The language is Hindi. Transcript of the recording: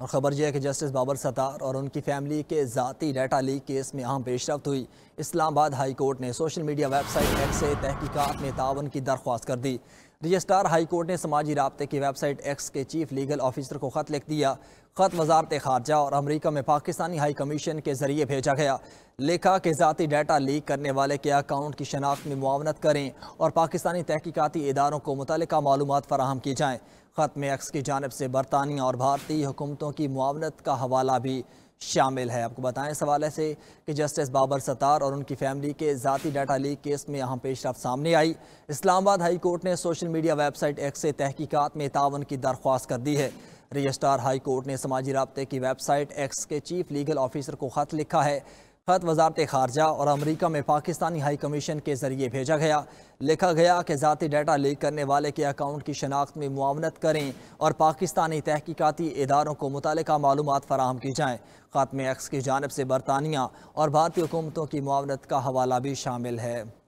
और ख़बर यह है कि जस्टिस बाबर सतार और उनकी फैमिली के ज़ाती डाटा लीक केस में अहम पेशरफ हुई इस्लामाबाद हाई कोर्ट ने सोशल मीडिया वेबसाइट एक्स से तहकीकत में तावन की दरख्वास्त कर दी रजिस्ट्रार हाई कोर्ट ने समाजी रबते की वेबसाइट एक्स के चीफ लीगल ऑफिसर को ख़त लिख दिया ख़त वजारत खारजा और अमरीका में पाकिस्तानी हाई कमीशन के जरिए भेजा गया लेखा के ज़ाती डाटा लीक करने वाले के अकाउंट की शनाख्त में मुआवनत करें और पाकिस्तानी तहकीकती इदारों को मुतल मालूम फराहम की जाएँ ख़त में अक्स की जानब से बरतानिया और भारतीय हुकूमतों की मुआवनत का हवाला भी शामिल है आपको बताएं इस हवाले से कि जस्टिस बाबर सतार और उनकी फैमिली के जतीी डाटा लीक केस में अहम पेशरफ सामने आई इस्लामाबाद हाई कोर्ट ने सोशल मीडिया वेबसाइट एक्स से तहकीकात में तावन की दरख्वास्त कर दी है रजिस्ट्रार हाई कोर्ट ने समाजी रबते की वेबसाइट एक्स के चीफ लीगल ऑफिसर को ख़त लिखा है खत वजारत खारजा और अमरीका में पाकिस्तानी हाई कमीशन के जरिए भेजा गया लिखा गया कि ज़ाती डाटा लीक करने वाले के अकाउंट की शनाख्त में मुआवनत करें और पाकिस्तानी तहकीकती इदारों को मुतल मालूम फराहम की जाएँ खत्म एक्स की जानब से बरतानिया और भारतीय हुकूमतों की मुआवनत का हवाला भी शामिल है